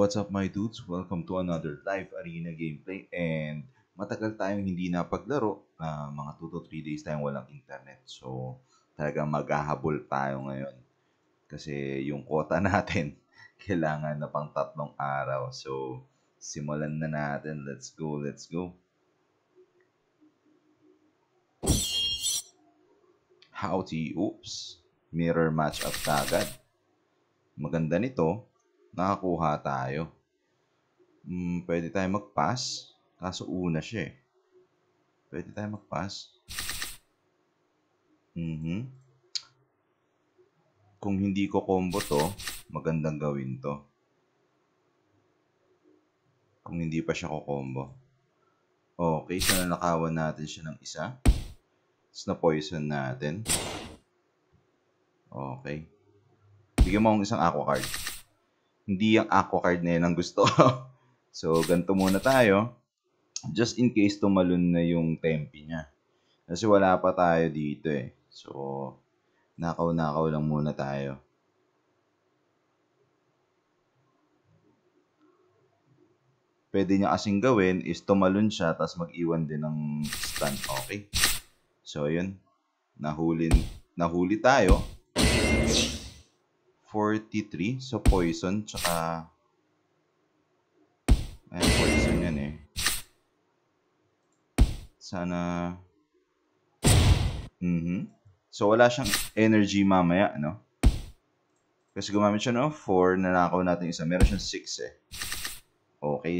What's up my dudes? Welcome to another live arena gameplay and matagal tayong hindi napaglaro. Uh, mga 2 to 3 days tayong walang internet. So talaga maghahabol tayo ngayon. Kasi yung quota natin kailangan na pang tatlong araw. So simulan na natin. Let's go, let's go. Howdy, oops. Mirror match up agad. Maganda nito, nakakuha tayo. Mm, pwede tayo mag-pass. Kaso una siya eh. Pwede tayo mag-pass. Mm-hmm. Kung hindi ko combo to, magandang gawin to. Kung hindi pa siya ko combo. Okay, so nanakawan natin siya ng isa. Tapos na-poison natin. Okay. Bigyan mo akong isang aqua card hindi yung aqua card na yun ang gusto ko. so, ganito muna tayo. Just in case tumalon na yung tempi niya. Kasi wala pa tayo dito eh. So, nakaw-nakaw lang muna tayo. Pwede niya kasing gawin is tumalon siya tapos mag-iwan din ng stun. Okay. So, yun. Nahulin, nahuli tayo. 43. So, poison. Tsaka... Ayan, poison yan eh. Sana... Mm So, wala siyang energy mamaya, no? Kasi gumamit siya ng no? 4, nanakaw natin isa. Meron siyang 6 eh. Okay.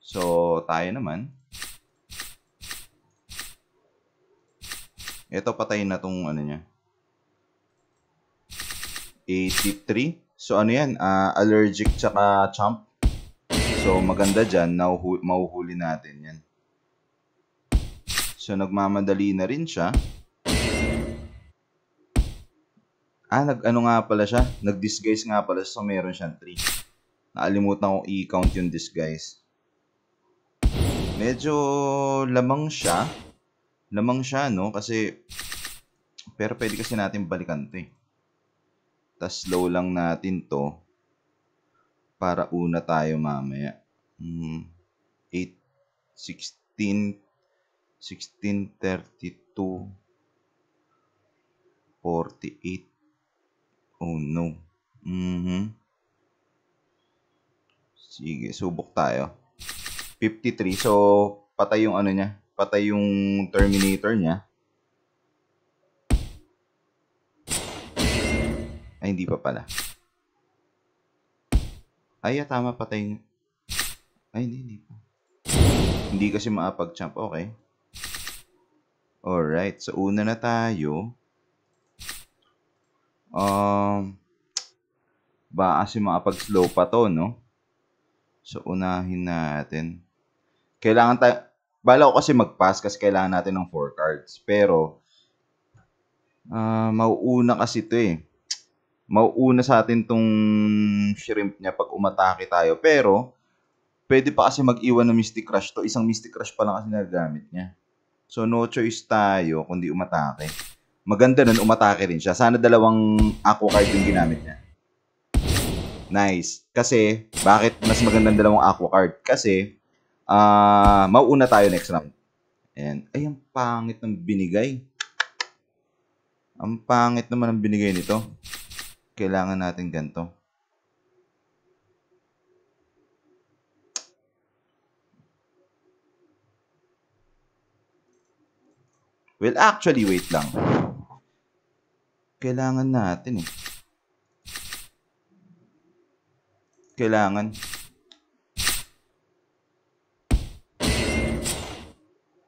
So, tayo naman. Ito, patayin na tong ano niya. 83. So ano yan? Uh, allergic tsaka chomp. So maganda dyan, nauhu- mauhuli natin yan. So nagmamadali na rin siya. Ah, nag ano nga pala siya? Nag-disguise nga pala siya. So meron siyang 3. Naalimutan ko i-count yung disguise. Medyo lamang siya. Lamang siya, no? Kasi, pero pwede kasi natin balikan to eh. Tapos slow lang natin to para una tayo mamaya. Hmm. 8, 16, 16 32 48. Oh no. Mm-hmm. Sige, subok tayo. 53. So, patay yung ano niya. Patay yung Terminator niya. Ay, hindi pa pala. Ay, ah, tama pa tayo. Ay, hindi, hindi pa. Hindi kasi maapag-champ. Okay. Alright. So, una na tayo. Um, ba kasi maapag-slow pa to, no? So, unahin natin. Kailangan tayo... Bala ko kasi mag-pass kasi kailangan natin ng 4 cards. Pero, uh, mauuna kasi to eh mauuna sa atin tong shrimp niya pag umatake tayo. Pero, pwede pa kasi mag-iwan ng Mystic Crush to. Isang Mystic Crush pa lang kasi nagagamit niya. So, no choice tayo kundi umatake. Maganda nun, umatake rin siya. Sana dalawang aqua card yung ginamit niya. Nice. Kasi, bakit mas magandang dalawang aqua card? Kasi, uh, mauuna tayo next round. Ayan. Ay, ang pangit ng binigay. Ang pangit naman ang binigay nito kailangan natin ganito. Well, actually, wait lang. Kailangan natin eh. Kailangan.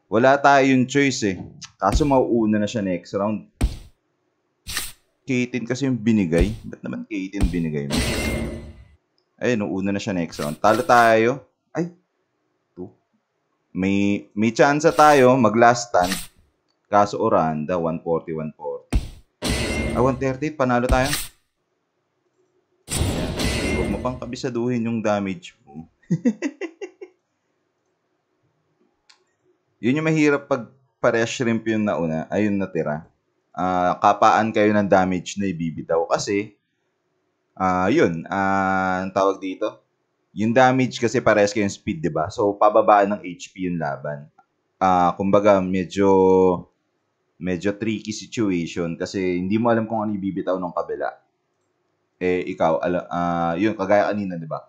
Wala tayong choice eh. Kaso mauuna na siya next round k kasi yung binigay. Ba't naman K18 binigay mo? Ayun, una na siya next round. Talo tayo. Ay, two. May, may chance tayo mag last stand. Kaso Oranda, 140, 140. Ah, 138, panalo tayo. Ayan. Huwag mo pang kabisaduhin yung damage mo. Yun yung mahirap pag pare shrimp yung nauna, ayun natira uh, kapaan kayo ng damage na ibibitaw. Kasi, uh, yun, uh, ah, ang tawag dito, yung damage kasi parehas kayong speed, di ba? So, pababaan ng HP yung laban. Uh, kumbaga, medyo medyo tricky situation kasi hindi mo alam kung ano ibibitaw ng kabila. Eh, ikaw, ala, uh, yun, kagaya kanina, di ba?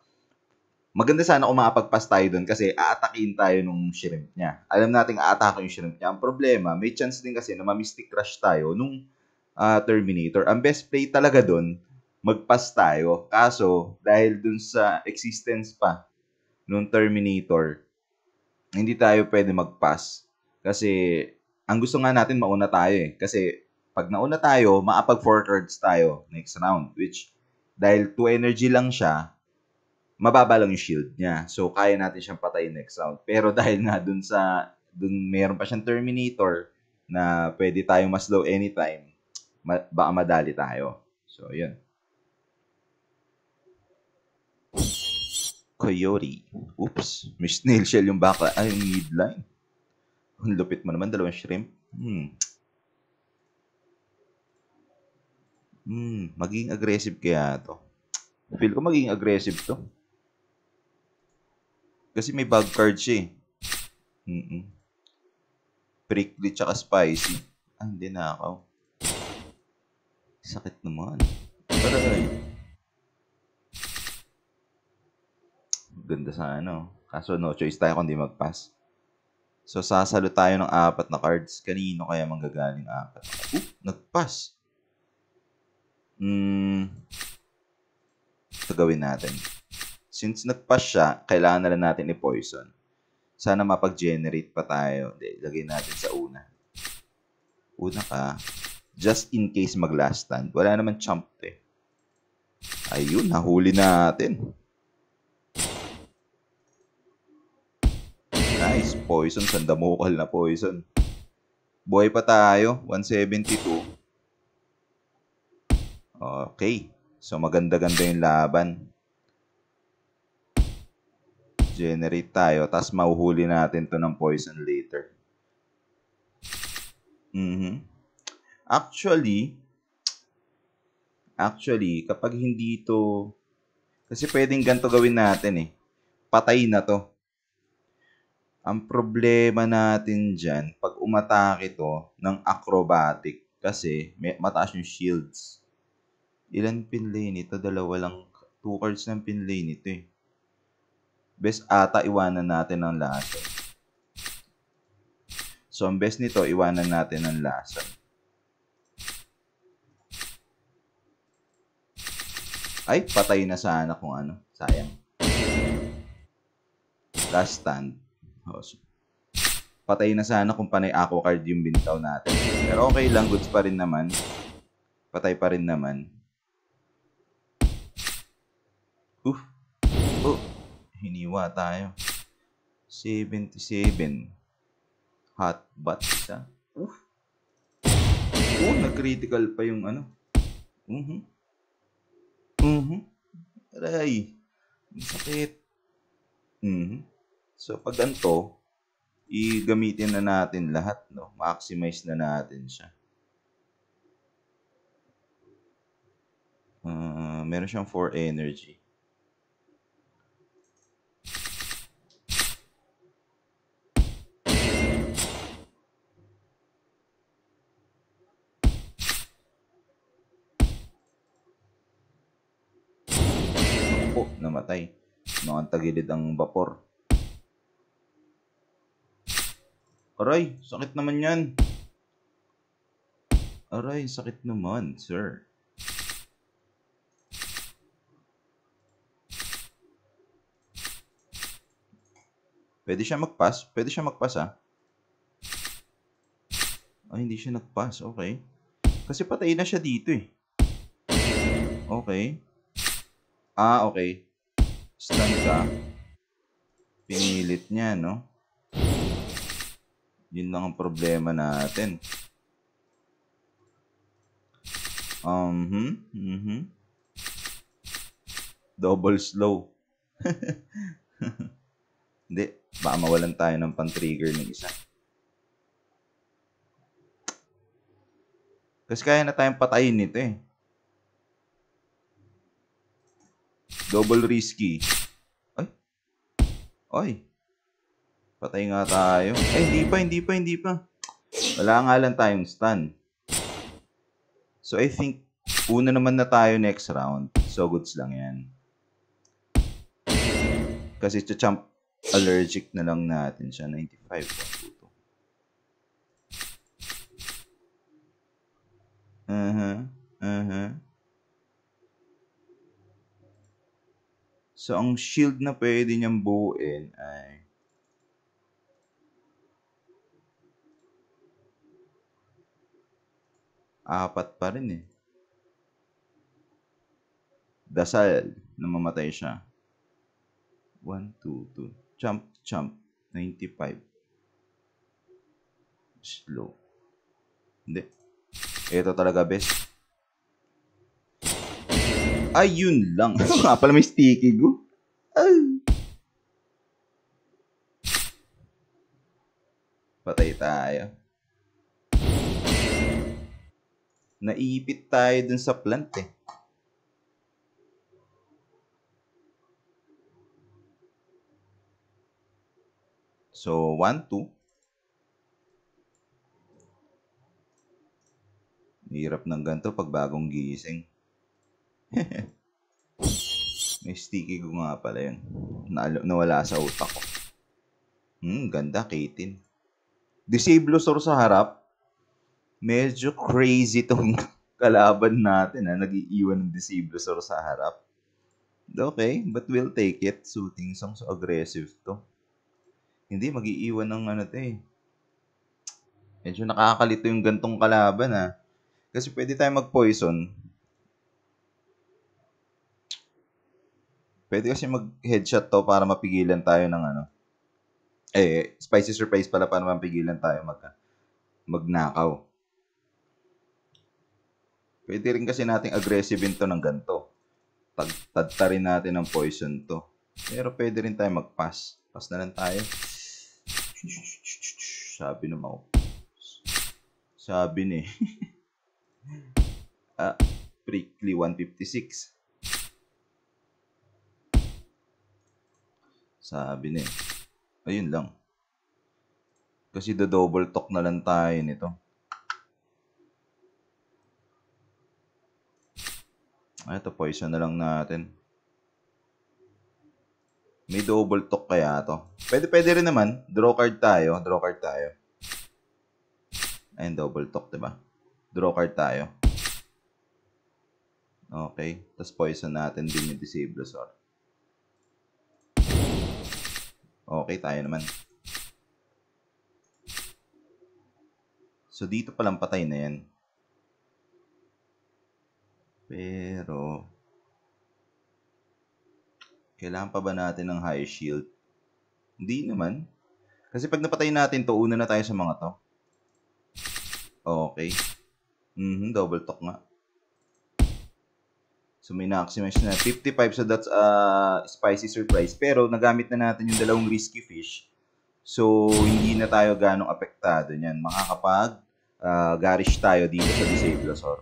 maganda sana kung makapagpas tayo doon kasi aatakin tayo nung shrimp niya. Alam natin aatake yung shrimp niya. Ang problema, may chance din kasi na ma-mystic rush tayo nung uh, Terminator. Ang best play talaga doon, magpas tayo. Kaso, dahil doon sa existence pa nung Terminator, hindi tayo pwede magpas. Kasi, ang gusto nga natin, mauna tayo eh. Kasi, pag nauna tayo, maapag forwards tayo next round. Which, dahil 2 energy lang siya, mababa lang yung shield niya. So, kaya natin siyang patayin next round. Pero dahil nga dun sa, dun meron pa siyang Terminator na pwede tayong mas low anytime, ma- baka madali tayo. So, yun. Coyote. Oops. May snail shell yung baka. Ay, yung midline. Ang lupit mo naman. Dalawang shrimp. Hmm. Hmm. Maging aggressive kaya to. Feel ko magiging aggressive to. Kasi may bug card siya eh. Mm-mm. Prickly tsaka spicy. Ah, hindi na ako. Sakit naman. Aray. Eh. Ganda sa ano. Kaso no choice tayo kundi mag-pass. So, sasalo tayo ng apat na cards. Kanino kaya manggagaling apat? Oop, nag-pass. Hmm. Ito gawin natin since nagpa siya, kailangan na lang natin i-poison. Sana mapag-generate pa tayo. Hindi, lagay natin sa una. Una ka. Just in case mag-last stand. Wala naman champ eh. Ayun, nahuli natin. Nice. Poison. Sandamukal na poison. Buhay pa tayo. 172. Okay. So, maganda-ganda yung laban generate tayo, tapos mauhuli natin to ng poison later. Mm-hmm. Actually, actually, kapag hindi to, kasi pwedeng ganito gawin natin eh. Patay na to. Ang problema natin dyan, pag umatake to ng acrobatic, kasi may, mataas yung shields. Ilan pin nito? Dalawa lang. Two cards ng pin nito eh best ata iwanan natin ang lasa. So, ang best nito, iwanan natin ang lasa. Ay, patay na sana kung ano. Sayang. Last stand. Oh, Patay na sana kung panay ako card yung bintaw natin. Pero okay lang, goods pa rin naman. Patay pa rin naman. Oof. Hiniwa tayo. 77. Hot bat siya. Oof. Oh, na-critical pa yung ano. Mhm. Uh mhm. -huh. Aray. Sakit. Mhm. Uh So, pag ganito, i-gamitin na natin lahat, no? maximize na natin siya. Uh, meron siyang 4 energy. namatay. ang tagilid ang vapor. Aray, sakit naman yan. Aray, sakit naman, sir. Pwede siya mag-pass? Pwede siya mag-pass, ah. Ay, hindi siya nag-pass. Okay. Kasi patay na siya dito, eh. Okay. Ah, okay stanza, pinilit niya, no? Yun lang ang problema natin. Um, hmm, mm Double slow. Hindi, baka mawalan tayo ng pang trigger ng isa. Kasi kaya na tayong patayin nito eh. Double risky. Ay. Ay. Patay nga tayo. Eh, hindi pa, hindi pa, hindi pa. Wala nga lang tayong stun. So, I think, una naman na tayo next round. So, goods lang yan. Kasi, champ allergic na lang natin siya. 95. Uh-huh. So, ang shield na pwede niyang buuin ay apat pa rin eh. Dasal, namamatay siya. 1, 2, 2. Jump, jump. 95. Slow. Hindi. Ito talaga best. Ayun lang. Ito nga pala may sticky go. Ay. Patay tayo. Naipit tayo dun sa plant eh. So, 1, 2. Hirap ng ganito pag bagong gising. May sticky ko nga pala yun. Nalo, nawala sa utak ko. Hmm, ganda, Katin. Disablosaur sa harap. Medyo crazy tong kalaban natin ha. Ah. Nag-iiwan ng Disablosaur sa harap. Okay, but we'll take it. Shooting song, so aggressive to. Hindi, mag-iiwan ng ano to eh. Medyo nakakalito yung gantong kalaban ha. Ah. Kasi pwede tayo mag-poison Pwede kasi mag-headshot to para mapigilan tayo ng ano. Eh, spicy surprise pala para mapigilan tayo mag magnakaw. Pwede rin kasi nating aggressive to ng ganto. Tagtadta rin natin ng poison to. Pero pwede rin tayo mag-pass. Pass na lang tayo. Sabi ng mga... Sabi ni... ah, prickly 156. Sabi na eh. Ayun lang. Kasi the double talk na lang tayo nito. Ay, ah, ito poison na lang natin. May double talk kaya to. Pwede, pwede rin naman. Draw card tayo. Draw card tayo. Ayun, double talk, diba? Draw card tayo. Okay. Tapos poison natin din yung disable sword. Okay tayo naman. So, dito palang patay na yan. Pero, kailangan pa ba natin ng high shield? Hindi naman. Kasi pag napatay natin to, una na tayo sa mga to. Okay. Mm-hmm, double talk nga. So may na-maximize na 55. So that's a spicy surprise. Pero nagamit na natin yung dalawang risky fish. So hindi na tayo ganong apektado niyan. Makakapag uh, garish tayo dito sa Disablosaur.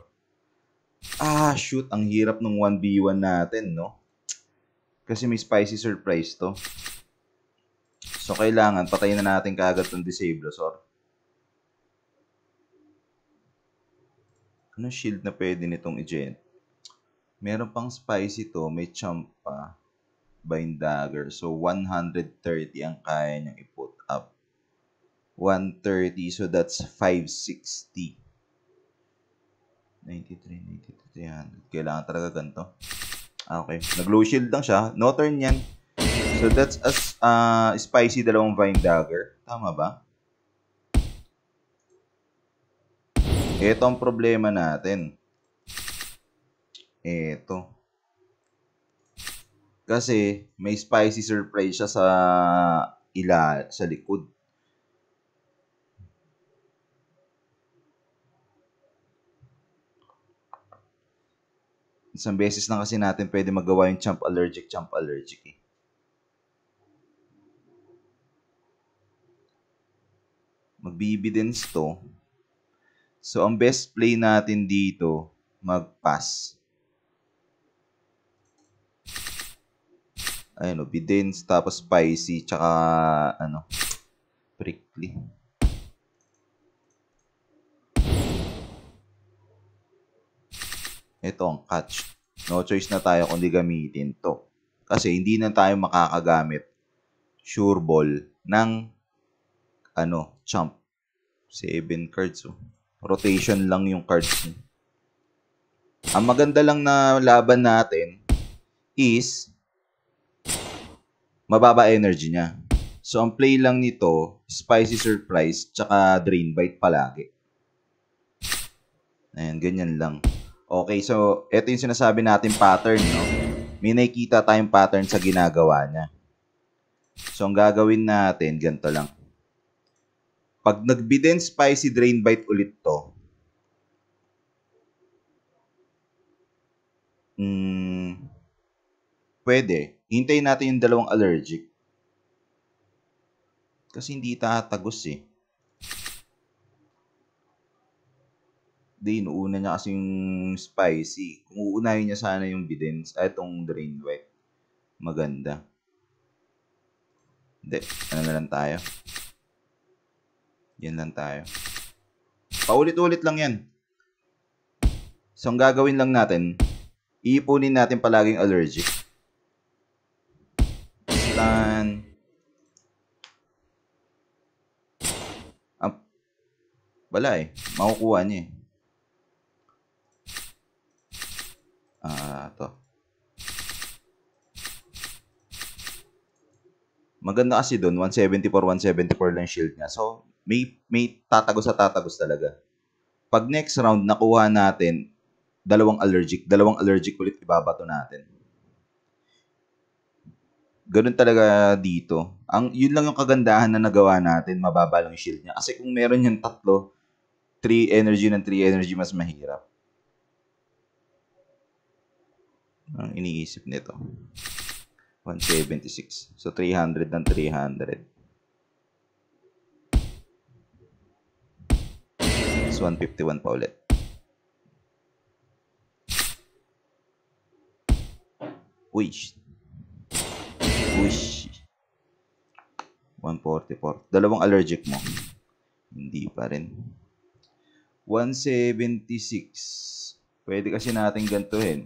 Ah, shoot. Ang hirap ng 1v1 natin, no? Kasi may spicy surprise to. So kailangan patayin na natin kagad tong Disablosaur. Ano shield na pwede nitong i-gent? Meron pang spicy to, may champa by dagger. So, 130 ang kaya niyang i-put up. 130, so that's 560. 93, 93, 300. Kailangan talaga ganito. Ah, okay. Nag-low shield lang siya. No turn yan. So, that's as uh, spicy dalawang Vine Dagger. Tama ba? Ito ang problema natin. Eto. Kasi may spicy surprise siya sa ila sa likod. Isang beses na kasi natin pwede magawa yung champ allergic, champ allergic eh. Magbi-evidence to. So, ang best play natin dito, mag-pass. ayun, oh, no, tapos spicy, tsaka, ano, prickly. Ito ang catch. No choice na tayo kundi gamitin to. Kasi hindi na tayo makakagamit sure ball ng ano, chump. 7 cards. Oh. Rotation lang yung cards. Ang maganda lang na laban natin is mababa energy niya. So, ang play lang nito, spicy surprise, tsaka drain bite palagi. Ayan, ganyan lang. Okay, so, ito yung sinasabi natin pattern, no? May nakikita tayong pattern sa ginagawa niya. So, ang gagawin natin, ganito lang. Pag nagbiden spicy drain bite ulit to, mm, pwede hintayin natin yung dalawang allergic. Kasi hindi tatagos eh. Hindi, inuuna niya kasi yung spicy. Kung uunahin niya sana yung bidens, ay ah, itong drain wet. Maganda. Hindi, ano na lang tayo. Yan lang tayo. Paulit-ulit lang yan. So, ang gagawin lang natin, iipunin natin palaging allergic. Wala eh. Makukuha niya eh. Ah, to. Maganda kasi doon, 174, 174 lang shield niya. So, may, may tatagos sa tatagos talaga. Pag next round, nakuha natin, dalawang allergic, dalawang allergic ulit ibabato natin. Ganun talaga dito. Ang, yun lang yung kagandahan na nagawa natin, mababa lang yung shield niya. Kasi kung meron yung tatlo, 3 energy ng 3 energy mas mahirap. Ang iniisip nito. 176. So, 300 ng 300. So, 151 pa ulit. Wish. Wish. 144. Dalawang allergic mo. Hindi pa rin. 176. Pwede kasi natin gantuhin.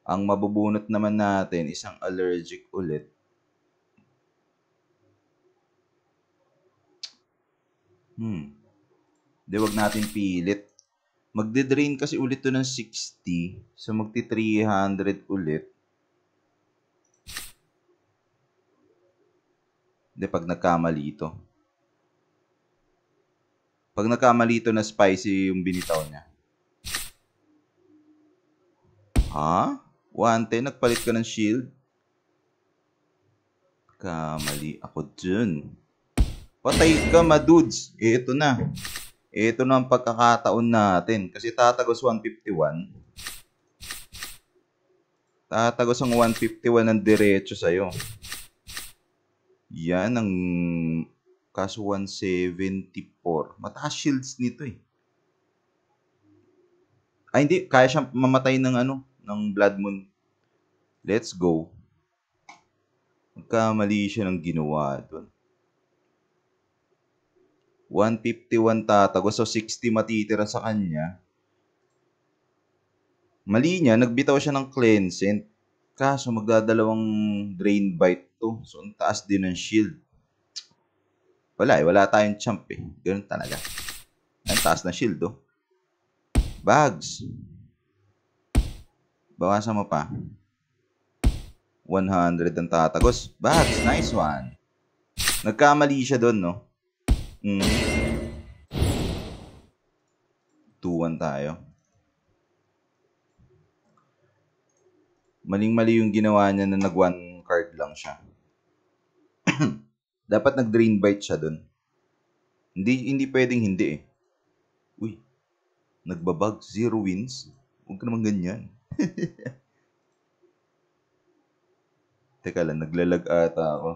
Ang mabubunot naman natin, isang allergic ulit. Hmm. Di, wag natin pilit. Magde-drain kasi ulit to ng 60. So, magti-300 ulit. Hindi, pag nagkamali ito. Pag nagkamali ito na spicy yung binitaw niya. Ha? Wante, nagpalit ka ng shield? Kamali ako dyan. Patay ka, madudes. E, ito na. ito na ang pagkakataon natin. Kasi tatagos 151. Tatagos ang 151 ng diretso sa'yo. Yan ang Kaso 174. Mataas shields nito eh. Ay, hindi. Kaya siyang mamatay ng ano, ng Blood Moon. Let's go. Magkamali siya ng ginawa doon. 151 tatago. So, 60 matitira sa kanya. Mali niya, nagbitaw siya ng cleanse. Kaso, magdadalawang drain bite to. So, ang taas din ng shield. Wala eh. Wala tayong champ eh. Ganun talaga. Ang taas na shield oh. Bags. Bawasan mo pa. 100 ang tatagos. Bags. Nice one. Nagkamali siya doon, no? Mm. 2-1 tayo. Maling-mali yung ginawa niya na nag-one card lang siya. Dapat nag-drain bite siya doon. Hindi, hindi pwedeng hindi eh. Uy, nagbabag, zero wins. Huwag ka naman ganyan. Teka lang, naglalag ata ako.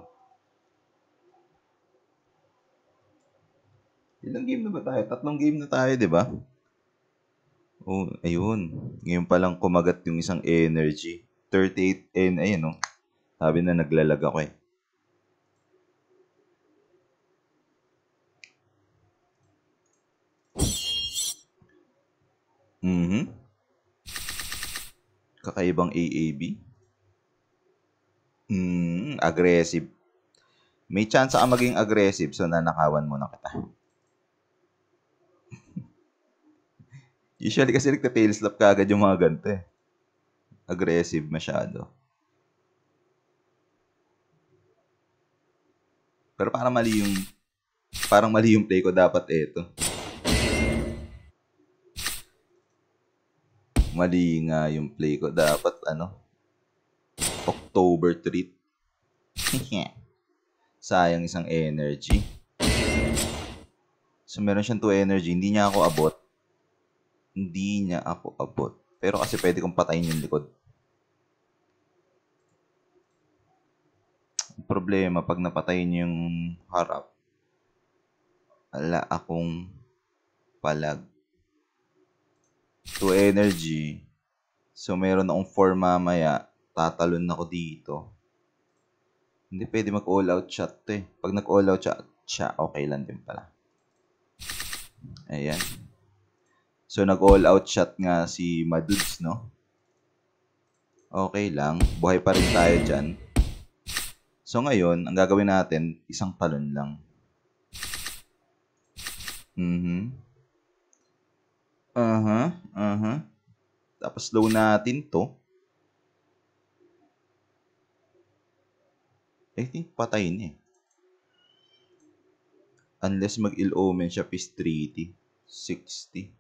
Ilang game na ba tayo? Tatlong game na tayo, di ba? Oh, ayun. Ngayon pa lang kumagat yung isang energy. 38 and ayun, oh. Sabi na naglalag ako eh. Mm-hmm. Kakaibang AAB. Mm, aggressive. May chance ka maging aggressive so nanakawan mo na kita. Usually kasi nagta-tail slap ka agad yung mga ganito eh. Aggressive masyado. Pero parang mali yung parang mali yung play ko dapat eto. Mali nga yung play ko. Dapat, ano, October treat. Sayang isang energy. So, meron siyang 2 energy. Hindi niya ako abot. Hindi niya ako abot. Pero kasi pwede kong patayin yung likod. problema pag napatayin yung harap, ala akong palag to energy. So, meron akong form mamaya. Tatalon ako dito. Hindi pwede mag-all out shot to eh. Pag nag-all out shot, siya, okay lang din pala. Ayan. So, nag-all out shot nga si Maduds, no? Okay lang. Buhay pa rin tayo dyan. So, ngayon, ang gagawin natin, isang talon lang. Mm-hmm. Uh-huh, uh-huh. Tapos low natin to. Eh, think patayin na eh. Unless mag-ill omen siya, peace treaty. 60.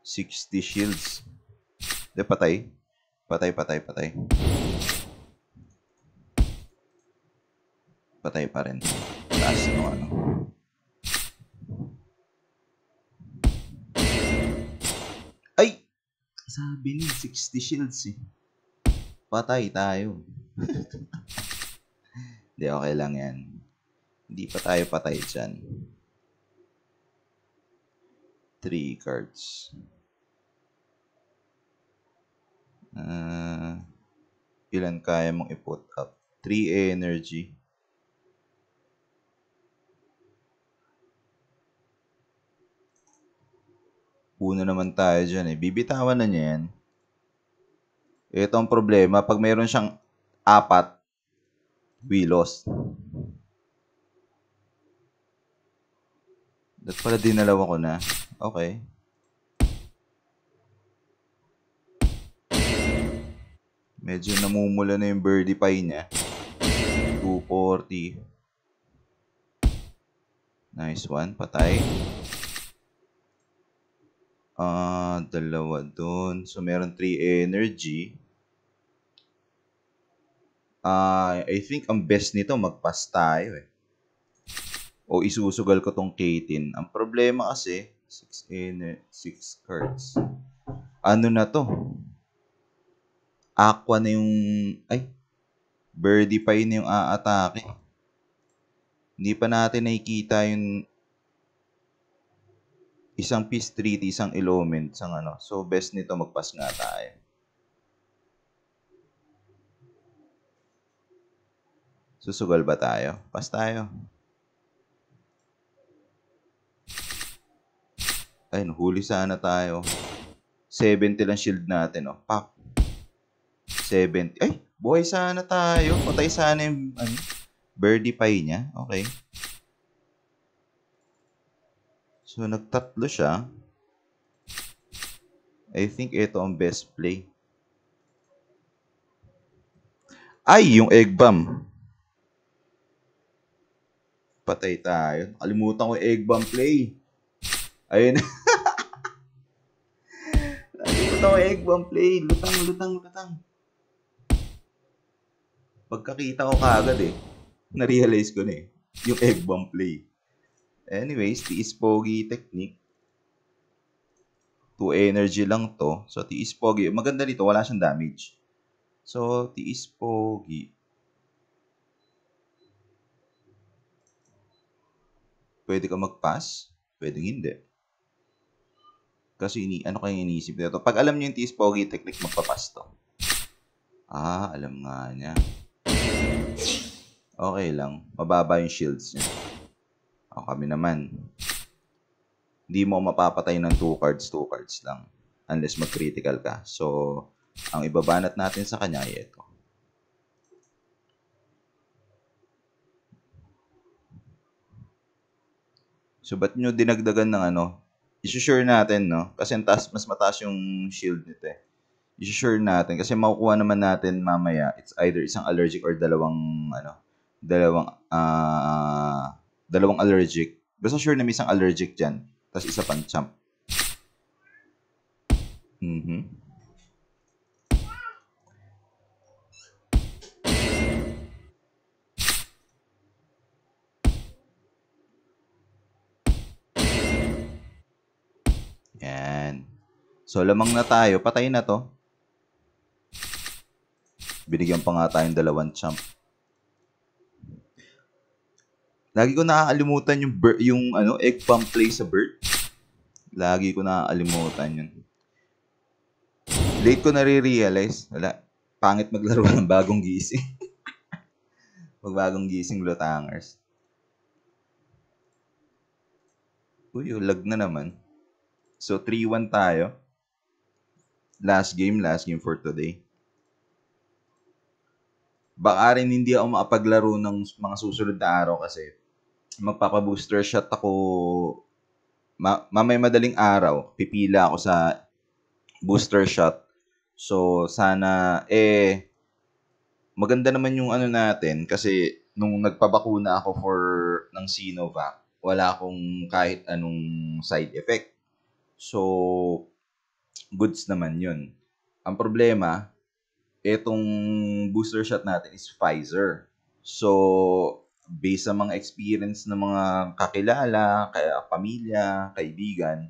60 shields. De, patay. Patay, patay, patay. Patay pa rin. Taas yung ano. Sabi ni 60 shields eh. Patay tayo. Hindi, okay lang yan. Hindi pa tayo patay dyan. 3 cards. Uh, ilan kaya mong i-put up? 3 energy. Upo naman tayo dyan eh. Bibitawan na niya yan. Ito ang problema. Pag mayroon siyang apat, we lost. Dapat pala dinalawa ko na. Okay. Medyo namumula na yung birdie pie niya. 240. Nice one. Patay. Ah, uh, dalawa doon. So, meron 3 energy. Ah, uh, I think ang best nito magpas tayo eh. O isusugal ko tong Katin. Ang problema kasi, 6 energy, 6 cards. Ano na to? Aqua na yung, ay, birdie pa yun yung aatake. Hindi pa natin nakikita yung isang peace treaty, isang element, isang ano. So, best nito magpas nga tayo. Susugal ba tayo? Pas tayo. Ay, huli sana tayo. 70 lang shield natin, oh. Pak. 70. Ay, buhay sana tayo. Patay sana yung, ano, birdie pie niya. Okay. So, nagtatlo siya. I think ito ang best play. Ay, yung egg bomb. Patay tayo. Kalimutan ko egg bomb play. Ayun. Kalimutan egg bomb play. Lutang, lutang, lutang. Pagkakita ko kagad eh. Na-realize ko na eh. Yung egg bomb play. Anyways, is pogi technique. 2 energy lang to. So, tiis pogi. Maganda dito, wala siyang damage. So, tiis pogi. Pwede ka mag-pass, pwede hindi. Kasi ini ano kayo iniisip nito? Pag alam niyo yung tiis pogi technique, magpapas to. Ah, alam nga niya. Okay lang. Mababa yung shields niya. O ah, kami naman, hindi mo mapapatay ng 2 cards, 2 cards lang. Unless mag-critical ka. So, ang ibabanat natin sa kanya ay ito. So, ba't nyo dinagdagan ng ano? Isusure natin, no? Kasi taas, mas mataas yung shield nito eh. Isusure natin. Kasi makukuha naman natin mamaya, it's either isang allergic or dalawang, ano, dalawang, ah, uh, dalawang allergic. Basta sure na may isang allergic dyan. Tapos isa pang champ. Mm-hmm. Yan. So, lamang na tayo. Patayin na to. Binigyan pa nga tayong dalawang champ. Lagi ko naaalimutan yung bir- yung ano, egg pump play sa bird. Lagi ko naaalimutan yun. Late ko nare-realize, wala, pangit maglaro ng bagong gising. Magbagong gising lutangers. Uy, lag na naman. So, 3-1 tayo. Last game, last game for today baka rin hindi ako makapaglaro ng mga susunod na araw kasi magpapabooster shot ako ma- mamay madaling araw, pipila ako sa booster shot. So, sana, eh, maganda naman yung ano natin kasi nung nagpabakuna ako for ng Sinovac, wala akong kahit anong side effect. So, goods naman yun. Ang problema, itong booster shot natin is Pfizer. So, based sa mga experience ng mga kakilala, kaya pamilya, kaibigan,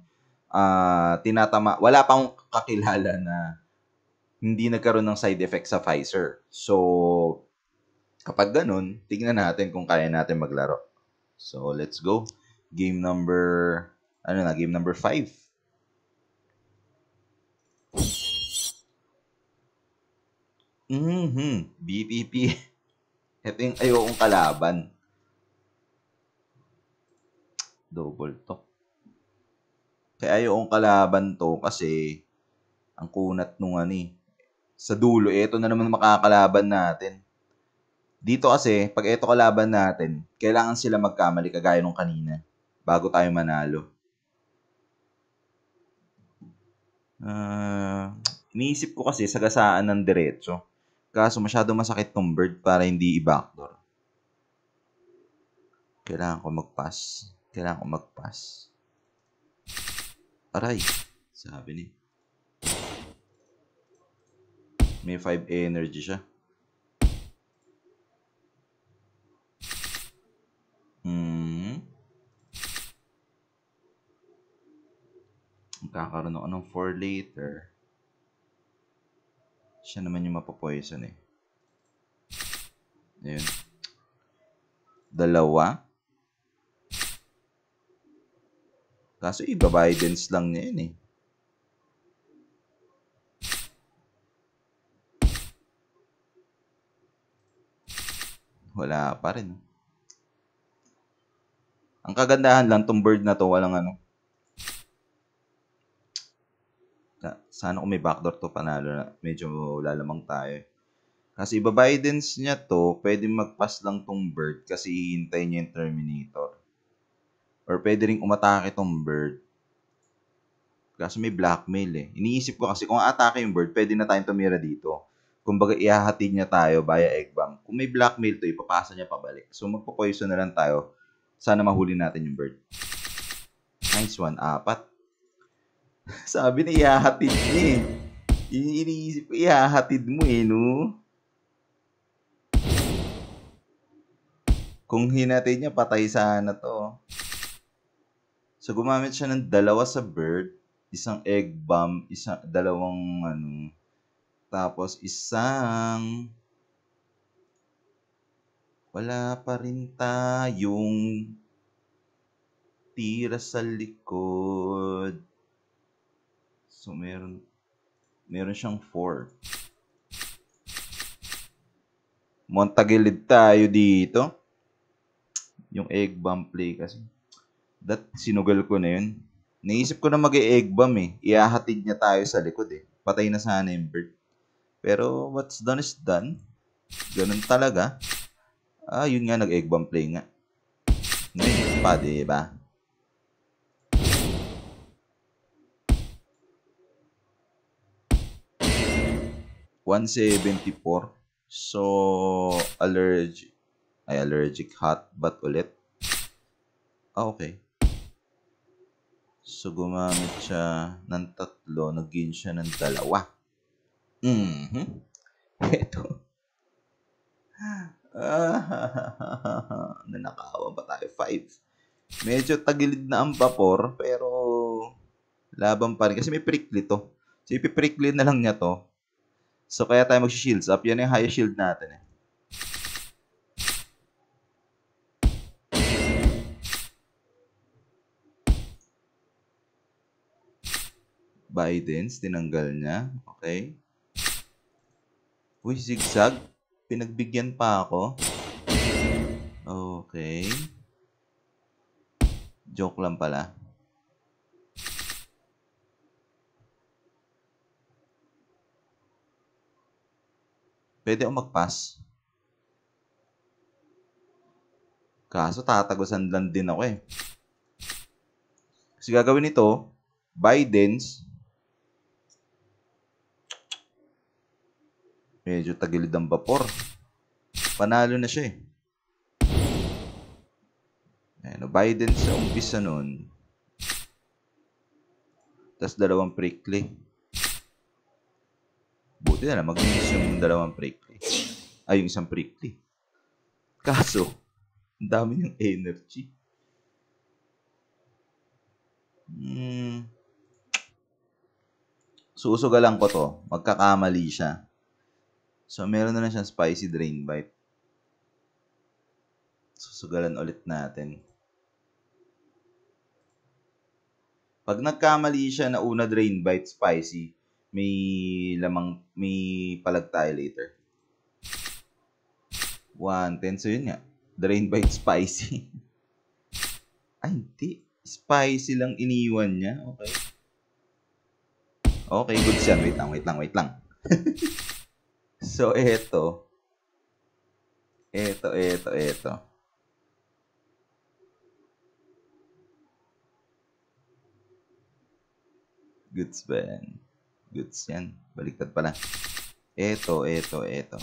uh, tinatama, wala pang kakilala na hindi nagkaroon ng side effect sa Pfizer. So, kapag ganun, tignan natin kung kaya natin maglaro. So, let's go. Game number, ano na, game number 5. Mm-hmm. BPP. Ito yung ayokong kalaban. Double to. Kaya ayokong kalaban to kasi ang kunat nung ano eh. Sa dulo, ito na naman makakalaban natin. Dito kasi, pag ito kalaban natin, kailangan sila magkamali kagaya nung kanina bago tayo manalo. Uh, iniisip ko kasi sa sagasaan ng diretso. Kaso masyado masakit tong bird para hindi i-backdoor. Kailangan ko mag-pass. Kailangan ko mag-pass. Aray. Sabi ni. May 5 energy siya. Hmm. Magkakaroon ako ng 4 later siya naman yung mapopoison eh. Ayun. Dalawa. Kaso iba eh, Bidens lang niya yun eh. Wala pa rin. Ang kagandahan lang tong bird na to, walang ano, na, sana kung may backdoor to panalo na medyo lalamang tayo. Eh. Kasi ibabidense niya to, pwede magpas lang tong bird kasi hihintay niya yung Terminator. Or pwede rin umatake tong bird. Kasi may blackmail eh. Iniisip ko kasi kung atake yung bird, pwede na tayong tumira dito. Kumbaga ihahatid niya tayo via egg bomb. Kung may blackmail to, ipapasa niya pabalik. So magpo-poison na lang tayo. Sana mahuli natin yung bird. Nice one. Apat. Sabi na ihahatid niya eh. Iniisip ko, ihahatid mo eh, no? Kung hinatid niya, patay sana to. So, gumamit siya ng dalawa sa bird, isang egg bomb, isang, dalawang, ano, tapos isang, wala pa rin tayong tira sa likod. So, meron, meron siyang 4. Montagilid tayo dito. Yung egg bomb play kasi. That, sinugal ko na yun. Naisip ko na mag-egg bomb eh. Iahatid niya tayo sa likod eh. Patay na sana yung bird. Pero, what's done is done. Ganun talaga. Ah, yun nga, nag-egg bomb play nga. Ngayon pa, diba? 174. So, allergic. Ay, allergic hot but ulit. Ah, okay. So, gumamit siya ng tatlo. Nag-gain siya ng dalawa. Mm-hmm. Ito. Ah, nanakawa pa tayo? Five. Medyo tagilid na ang vapor, pero laban pa rin. Kasi may prickly to. So, ipiprickly na lang niya to So, kaya tayo mag-shields up. Yan yung high shield natin eh. Bidens, tinanggal niya. Okay. Uy, zigzag. Pinagbigyan pa ako. Okay. Joke lang pala. Pwede akong mag-pass. Kaso tatagusan lang din ako eh. Kasi gagawin nito, Biden's medyo tagilid ang vapor. Panalo na siya eh. Ayan, Biden sa umpisa nun. Tapos dalawang prickly. Buti na lang, mag-miss yung dalawang prickly. Ay, yung isang prickly. Eh. Kaso, ang dami niyang energy. Hmm. Susugalan ko to. Magkakamali siya. So, meron na lang siyang spicy drain bite. Susugalan ulit natin. Pag nagkamali siya na una drain bite spicy, may lamang, may palag tayo later. 110. So, yun nga. Drained by spicy. Ay, hindi. Spicy lang iniwan niya. Okay. Okay, good siya. Wait lang, wait lang, wait lang. so, eto. Eto, eto, eto. Good spend goods yan. Baliktad pala. Ito, ito, ito.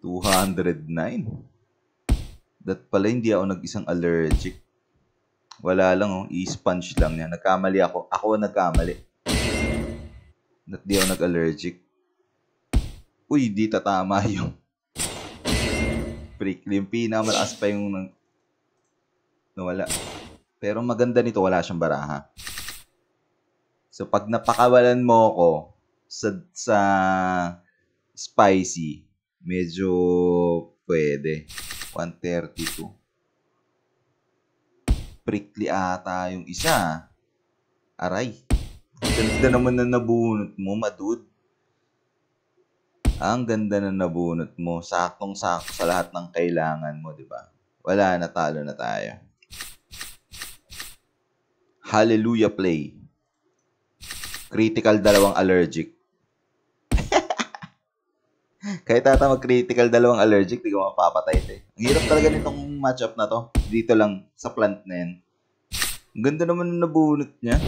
$209. That pala hindi ako nag-isang allergic. Wala lang oh, e sponge lang niya. Nagkamali ako. Ako nagkamali. That di ako nag-allergic. Uy, di tatama yung prickly. Yung pinakamalakas pa yung nawala. Pero maganda nito, wala siyang baraha. So, pag napakawalan mo ako sa, sa spicy, medyo pwede. 132. Prickly ata yung isa. Ah. Aray. Ganda naman na nabunot mo, madud. Ah, ang ganda na nabunot mo. Saktong-sakto sa lahat ng kailangan mo, di ba? Wala, natalo na tayo. Hallelujah Play. Critical dalawang allergic. Kahit tata mag-critical dalawang allergic, di ko mapapatay ito eh. Ang hirap talaga nitong matchup na to. Dito lang, sa plant na yan. Ang ganda naman na nabunot niya.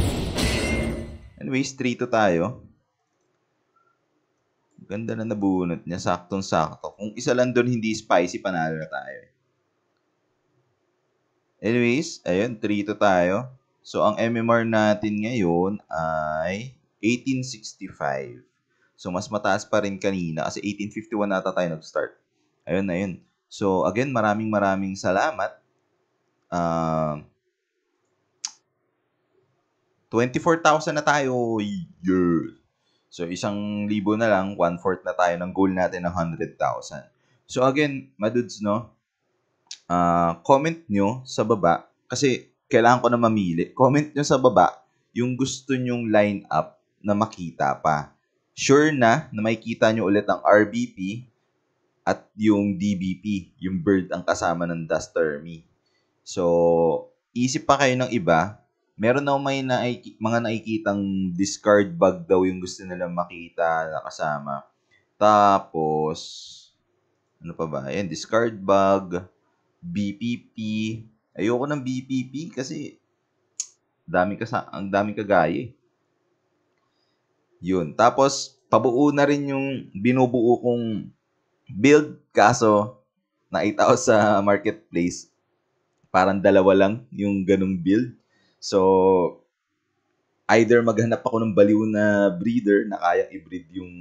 Anyways, 3 to tayo. Ang Ganda na nabunot niya. Saktong-sakto. Kung isa lang doon hindi spicy, panalo na tayo. Eh. Anyways, ayun, 3 to tayo. So, ang MMR natin ngayon ay 1865. So, mas mataas pa rin kanina kasi 1851 nata tayo nag-start. Ayun na yun. So, again, maraming maraming salamat. Uh, ah, 24,000 na tayo. Yeah. So, isang libo na lang, one-fourth na tayo ng goal natin ng 100,000. So, again, madudes, no? Uh, comment nyo sa baba kasi kailangan ko na mamili, comment nyo sa baba yung gusto nyong lineup na makita pa. Sure na na makikita nyo ulit ang RBP at yung DBP, yung bird ang kasama ng Duster Me. So, isip pa kayo ng iba, meron na may naiki, mga nakikitang discard bug daw yung gusto nilang makita na kasama. Tapos, ano pa ba? Ayan, discard bug, BPP, Ayoko ng BPP kasi dami ka ang daming kagaya eh. Yun. Tapos, pabuo na rin yung binubuo kong build kaso nakita ko sa marketplace parang dalawa lang yung ganung build. So, either maghanap ako ng baliw na breeder na kayang i-breed yung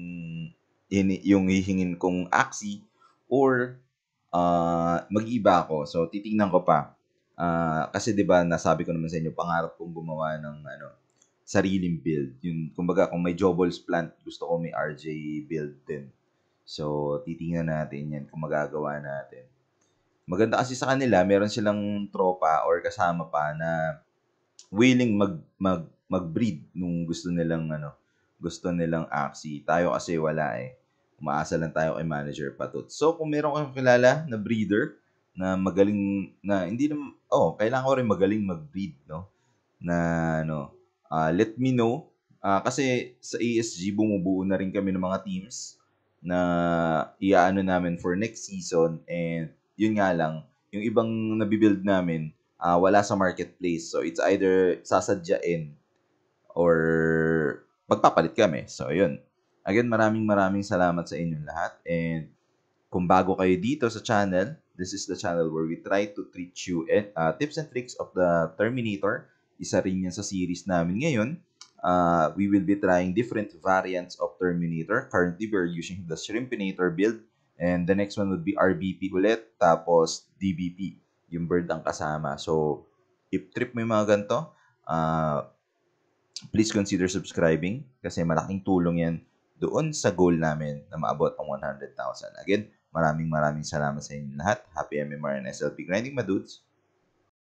yung hihingin kong axi or uh, mag-iba ako. So, titingnan ko pa. Uh, kasi 'di ba nasabi ko naman sa inyo pangarap kong gumawa ng ano sariling build. Yung kumbaga kung may Jobol's plant, gusto ko may RJ build din. So titingnan natin 'yan kung magagawa natin. Maganda kasi sa kanila, meron silang tropa or kasama pa na willing mag mag magbreed nung gusto nilang ano, gusto nilang axi. Tayo kasi wala eh. Umaasa lang tayo kay manager patut So kung meron kang kilala na breeder, na magaling na hindi naman oh, kailangan ko rin magaling mag-read, no? Na ano, uh, let me know uh, kasi sa ESG bumubuo na rin kami ng mga teams na iaano namin for next season and yun nga lang, yung ibang nabibuild namin uh, wala sa marketplace. So it's either sasadyain or pagpapalit kami. So yun. Again, maraming maraming salamat sa inyong lahat and kung bago kayo dito sa channel, This is the channel where we try to treat you at uh, tips and tricks of the Terminator. Isa rin yan sa series namin ngayon. Uh, we will be trying different variants of Terminator. Currently, we're using the Shrimpinator build. And the next one would be RBP ulit, tapos DBP, yung bird ang kasama. So, if trip mo yung mga ganito, uh, please consider subscribing kasi malaking tulong yan doon sa goal namin na maabot ang 100,000. Again, Maraming maraming salamat sa inyo lahat. Happy MMR and SLP Grinding dudes.